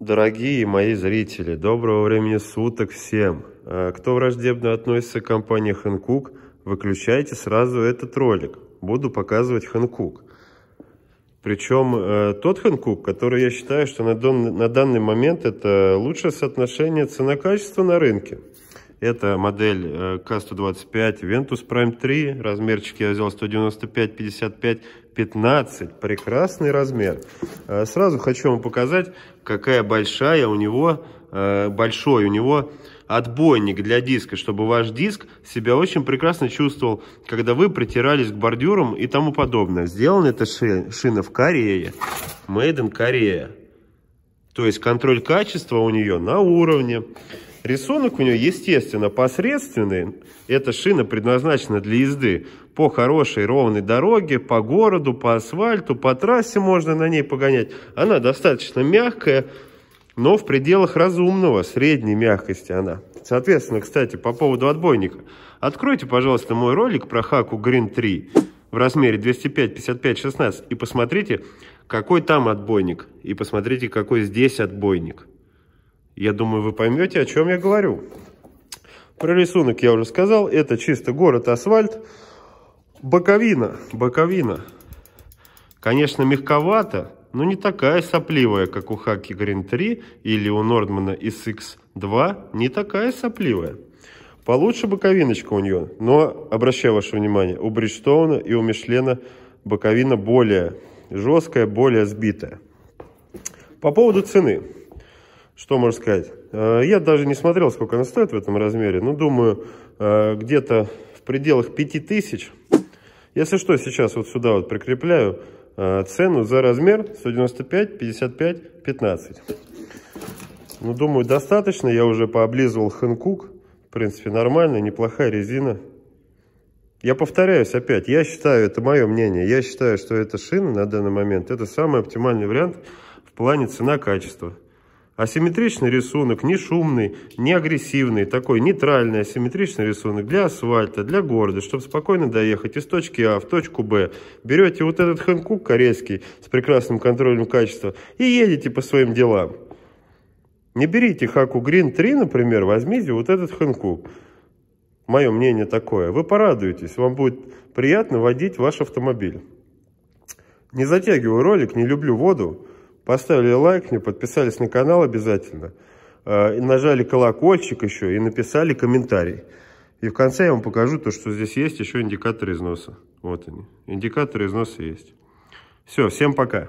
Дорогие мои зрители, доброго времени суток всем. А, кто враждебно относится к компании Хэнкук, выключайте сразу этот ролик. Буду показывать Хэнкук. Причем э, тот Хэнкук, который я считаю, что на данный момент это лучшее соотношение цена-качество на рынке. Это модель э, К125 Ventus Prime 3. Размерчик я взял 195, 55, 15. Прекрасный размер. Э, сразу хочу вам показать, какая большая у него, э, большой у него отбойник для диска, чтобы ваш диск себя очень прекрасно чувствовал, когда вы притирались к бордюрам и тому подобное. Сделана эта шина в Корее. Made in Korea. То есть контроль качества у нее на уровне. Рисунок у нее, естественно, посредственный. Эта шина предназначена для езды по хорошей ровной дороге, по городу, по асфальту, по трассе можно на ней погонять. Она достаточно мягкая, но в пределах разумного, средней мягкости она. Соответственно, кстати, по поводу отбойника. Откройте, пожалуйста, мой ролик про Хаку Green 3 в размере 205, 55, 16 и посмотрите, какой там отбойник, и посмотрите, какой здесь отбойник. Я думаю, вы поймете, о чем я говорю. Про рисунок я уже сказал. Это чисто город асфальт. Боковина, боковина. Конечно, мягковато, но не такая сопливая, как у Хаки Грин 3 или у Нордмана SX2. Не такая сопливая. Получше боковиночка у нее. Но, обращаю ваше внимание, у Бриджстоуна и у Мишлена боковина более жесткая, более сбитая. По поводу цены. Что можно сказать? Э, я даже не смотрел, сколько она стоит в этом размере. Но думаю, э, где-то в пределах 5000. Если что, сейчас вот сюда вот прикрепляю э, цену за размер 195, 55, 15. Ну, думаю, достаточно. Я уже пооблизывал Хэнкук. В принципе, нормальная неплохая резина. Я повторяюсь опять, я считаю, это мое мнение, я считаю, что эта шина на данный момент, это самый оптимальный вариант в плане цена-качество. Асимметричный рисунок, не шумный, не агрессивный, такой нейтральный асимметричный рисунок для асфальта, для города, чтобы спокойно доехать из точки А в точку Б. Берете вот этот хэнкук корейский с прекрасным контролем качества и едете по своим делам. Не берите Хаку Грин 3, например, возьмите вот этот хэнкук. Мое мнение такое. Вы порадуетесь, вам будет приятно водить ваш автомобиль. Не затягиваю ролик, не люблю воду. Поставили лайк, не подписались на канал обязательно, э, и нажали колокольчик еще и написали комментарий. И в конце я вам покажу то, что здесь есть еще индикаторы износа. Вот они. Индикаторы износа есть. Все, всем пока.